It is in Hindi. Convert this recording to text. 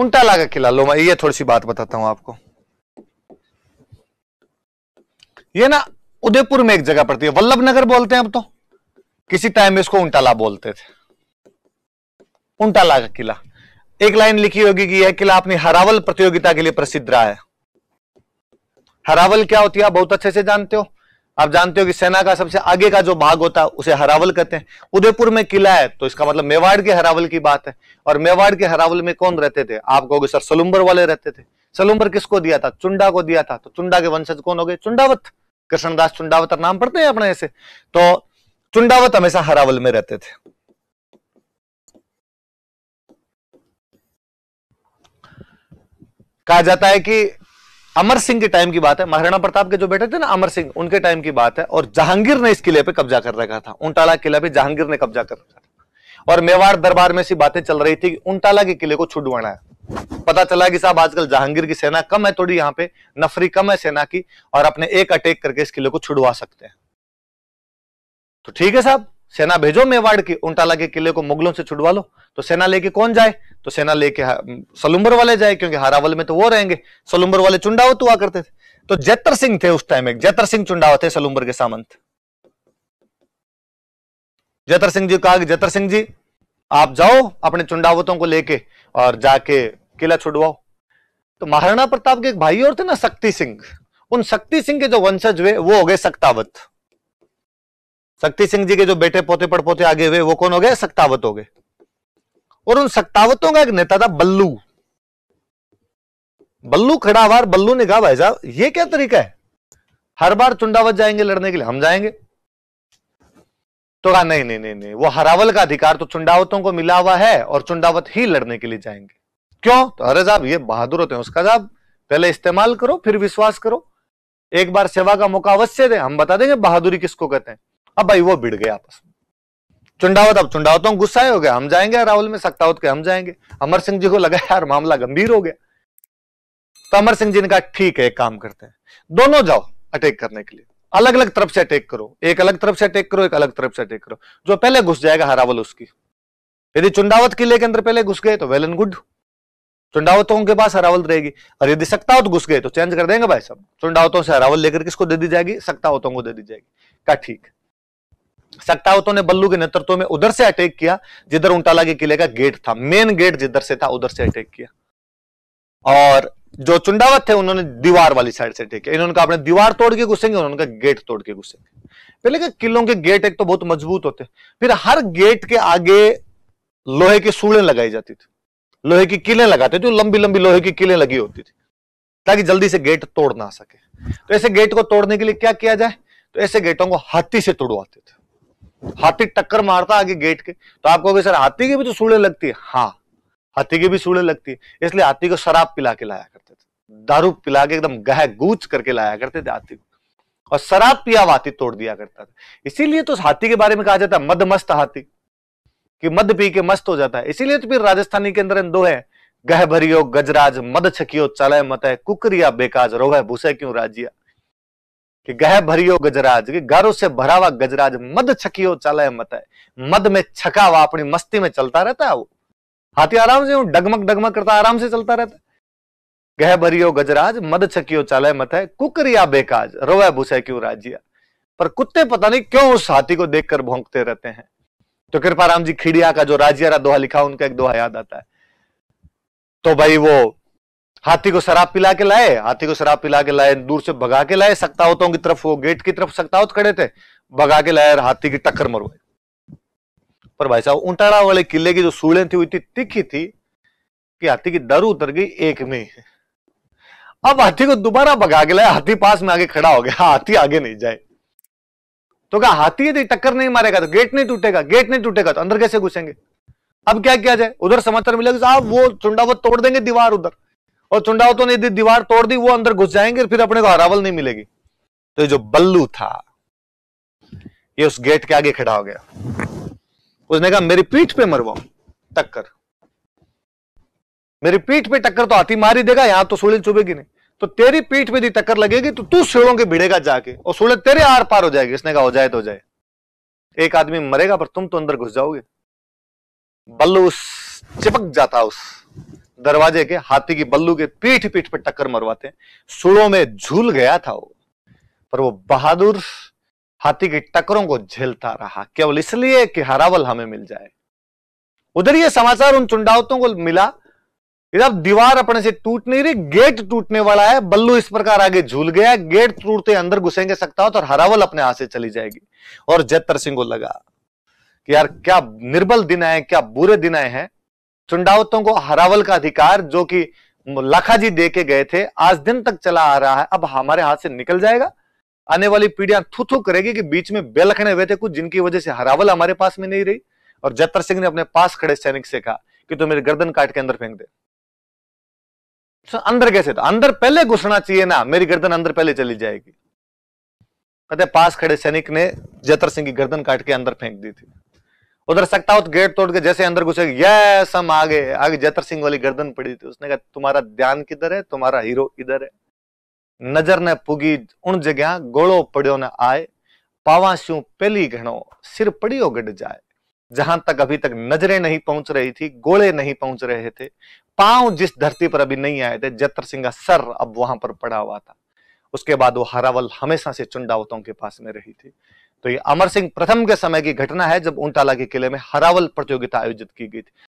उल्टा लाकर खिला लो मैं ये थोड़ी सी बात बताता हूं आपको ये ना उदयपुर में एक जगह पड़ती है वल्लभ नगर बोलते हैं अब तो किसी टाइम में इसको उंटाला बोलते थे उंटाला का किला एक लाइन लिखी होगी कि यह किला अपनी हरावल प्रतियोगिता के लिए प्रसिद्ध रहा है हरावल क्या होती है आप बहुत अच्छे से जानते हो आप जानते हो कि सेना का सबसे आगे का जो भाग होता है उसे हरावल कहते हैं उदयपुर में किला है तो इसका मतलब मेवाड़ के हरावल की बात है और मेवाड़ के हरावल में कौन रहते थे आप कहोगे सर सलुम्बर वाले रहते थे सलुम्बर किसको दिया था चुंडा को दिया था तो चुंडा के वंशज कौन हो गए चुंडावत कृष्णदास चुंडावत नाम पढ़ते हैं अपने ऐसे तो चुंडावत हमेशा हरावल में रहते थे कहा जाता है कि अमर सिंह के टाइम की बात है महाराणा प्रताप के जो बेटे थे ना अमर सिंह उनके टाइम की बात है और जहांगीर ने इस किले पे कब्जा कर रखा था उनटाला किला भी जहांगीर ने कब्जा कर रखा था और मेवाड़ दरबार में ऐसी बातें चल रही थी कि उनटाला के किले को छुड़वाना है पता चला कि साहब आजकल जहांगीर की सेना कम है थोड़ी यहाँ पे नफरी कम है सेना की और अपने एक अटैक करके इस किले को छुड़वा सकते हैं तो ठीक है साहब सेना भेजो मेवाड़ की उनटाला के किले को मुगलों से छुड़वा लो तो सेना लेके कौन जाए तो सेना लेके सलुम्बर वाले जाए क्योंकि हरावल में तो वो रहेंगे सलुम्बर वाले चुंडावत तो हुआ करते थे तो जैतर सिंह थे उस टाइम एक जैतर सिंह चुंडावत थे सलुम्बर के सामंत जैतर सिंह जी कहा जैतर सिंह जी आप जाओ अपने चुंडावतों को लेके और जाके किला छुड़वाओ तो महाराणा प्रताप के एक भाई और थे ना शक्ति सिंह उन शक्ति सिंह के जो वंशज हुए वो हो गए सक्तावत शक्ति सिंह जी के जो बेटे पोते पड़पोते आगे हुए वो कौन हो गए सक्तावत हो गए और उन सक्तावतों का एक नेता था बल्लू बल्लू खड़ा हुआ बल्लू ने कहा भाई साहब ये क्या तरीका है हर बार चुंडावत जाएंगे लड़ने के लिए हम जाएंगे तो कहा नहीं नहीं नहीं नहीं वो हरावल का अधिकार तो चुंडावतों को मिला हुआ है और चुंडावत ही लड़ने के लिए जाएंगे क्यों तो अरे साहब ये बहादुर होते हैं उसका साहब पहले इस्तेमाल करो फिर विश्वास करो एक बार सेवा का मौका अवश्य दे हम बता देंगे बहादुरी किसको कहते हैं अब भाई वो भिड़ गए आपस में चुंडावत अब चुंडावतों गुस्सा हो गया हम जाएंगे राहुल में सख्तावत के हम जाएंगे अमर सिंह जी को लगा यार मामला गंभीर हो गया तो अमर सिंह जी ने कहा ठीक है एक काम करते हैं दोनों जाओ अटैक करने के लिए अलग अलग तरफ से अटैक करो एक अलग तरफ से अटैक करो एक अलग तरफ से अटैक करो जो पहले घुस जाएगा हरावल उसकी यदि चुंडावत किले के अंदर पहले घुस गए तो वेल एंड गुड चुंडावतों के पास हरावल रहेगी और यदि सक्तावत घुस गए तो चेंज कर देंगे भाई सब चुंडावतों से हरावल लेकर किसको दे दी जाएगी सक्तावतों को दे दी जाएगी क्या ठीक सक्तावतों ने बल्लू के नेतृत्व में उधर से अटैक किया जिधर उंटाला के किले का गेट था मेन गेट जिधर से था उधर से अटैक किया और जो चुंडावत थे उन्होंने दीवार वाली साइड से अटैक किया इन्होंने कहा अपने दीवार तोड़ के घुसेंगे उन्होंने कहा गेट तोड़ के घुसेंगे पहले क्या किलों के गेट एक तो बहुत मजबूत होते फिर हर गेट के आगे लोहे की सूढ़े लगाई जाती थी लोहे की किले लगाते थे लंबी लंबी लोहे की किले लगी होती थी ताकि जल्दी से गेट तोड़ ना सके तो ऐसे गेट को तोड़ने के लिए क्या किया जाए तो ऐसे गेटों को हाथी से तोड़वाते थे हाथी टक्कर मारता आगे गेट के तो आप कहोगे सर हाथी के भी तो सूढ़े लगती है हाँ हाथी के भी सूढ़े लगती है इसलिए हाथी को शराब पिला के लाया करते थे दारू पिला के एकदम गह गूच करके लाया करते थे हाथी को और शराब पिया हाथी तोड़ दिया करता था इसीलिए तो हाथी के बारे में कहा जाता है मद मस्त हाथी कि मद पी के मस्त हो जाता है इसीलिए तो फिर राजस्थानी के अंदर दो है गह भरियो गजराज मद छकियो चलय मत कुकरिया बेकाज रोह भूसे क्यों राजिया कि गह भरियो गजराज कि गारों से भरा हुआ गजराज मद छकियो चाला है मत है मद में छका हुआ अपनी मस्ती में चलता रहता है वो हाथी आराम से डगमग डगमग करता आराम से चलता रहता है गह भरियो गजराज मद छकियो चाले मत है कुकरिया बेकाज रोवे भूसे क्यों राजिया पर कुत्ते पता नहीं क्यों उस हाथी को देखकर भोंकते रहते हैं तो कृपा राम जी खिड़िया का जो राजिया दोहा लिखा उनका एक दोहा याद आता है तो भाई वो हाथी को शराब पिला के लाए हाथी को शराब पिला के लाए दूर से भगा के लाए सक्तावतों की तरफ वो गेट की तरफ सक्तावत खड़े थे भगा के लाए और हाथी की टक्कर मरवाए पर भाई साहब उंटाड़ा वाले किले की जो सूढ़े थी वो इतनी तीखी थी कि हाथी की दर उतर गई एक में अब हाथी को दोबारा भगा के लाए हाथी पास में आगे खड़ा हो गया हाँ, हाथी आगे नहीं जाए तो क्या हाथी यदि टक्कर नहीं मारेगा तो गेट नहीं टूटेगा गेट नहीं टूटेगा तो अंदर कैसे घुसेंगे अब क्या किया जाए उधर समाचार मिलेगा साहब वो चुंडावत तोड़ देंगे दीवार उधर और चुंडावतों ने यदि दीवार तोड़ दी वो अंदर घुस जाएंगे फिर अपने को हरावल नहीं मिलेगी तो ये जो बल्लू था ये उस गेट के आगे खड़ा हो गया उसने कहा मेरी पीठ पे मरवाओ टक्कर मेरी पीठ पे टक्कर तो हाथी मार ही देगा यहां तो सूढ़ चुभेगी नहीं तो तेरी पीठ पे यदि टक्कर लगेगी तो तू सूढ़ों के भिड़ेगा जाके और सूढ़ तेरे आर पार हो जाएगी इसने कहा हो जाए तो हो जाए एक आदमी मरेगा पर तुम तो अंदर घुस जाओगे बल्लू चिपक जाता उस दरवाजे के हाथी की बल्लू के पीठ पीठ पर टक्कर मरवाते हैं सुड़ों में झूल गया था वो पर वो बहादुर हाथी की टक्करों को झेलता रहा केवल इसलिए कि हरावल हमें मिल जाए उधर ये समाचार उन चुंडावतों को मिला इधर दीवार अपने से टूट नहीं रही गेट टूटने वाला है बल्लू इस प्रकार आगे झूल गया गेट टूटते अंदर घुसेंगे सकता हो तो हरावल अपने हाथ से चली जाएगी और जयतर सिंह को लगा कि यार क्या निर्बल दिन आए क्या बुरे दिन आए हैं चुंडावतों को हरावल का अधिकार जो कि लखा जी दे के गए थे आज दिन तक चला आ रहा है अब हमारे हाथ से निकल जाएगा आने वाली पीढ़ियां थू थू करेगी कि बीच में बेलखने हुए थे कुछ जिनकी वजह से हरावल हमारे पास में नहीं रही और जत्र सिंह ने अपने पास खड़े सैनिक से कहा कि तो मेरी गर्दन काट के अंदर फेंक दे तो अंदर कैसे था तो अंदर पहले घुसना चाहिए ना मेरी गर्दन अंदर पहले चली जाएगी कहते पास खड़े सैनिक ने जत्र सिंह की गर्दन काट के अंदर फेंक दी थी उधर सकता हो तो गेट तोड़ के जैसे अंदर घुसे यस हम आगे आगे जतर सिंह वाली गर्दन पड़ी थी उसने कहा तुम्हारा ध्यान किधर है तुम्हारा हीरो इधर है नजर ने पुगी उन जगह गोलो पड़ियों ने आए पावा स्यू पहली घणो सिर पड़ियो गड जाए जहां तक अभी तक नजरें नहीं पहुंच रही थी गोले नहीं पहुंच रहे थे पांव जिस धरती पर अभी नहीं आए थे जत्र सिंह का सर अब वहां पर पड़ा हुआ था उसके बाद वो हरावल हमेशा से चुंडावतों के पास में रही थी तो ये अमर सिंह प्रथम के समय की घटना है जब ऊंटाला के किले में हरावल प्रतियोगिता आयोजित की गई थी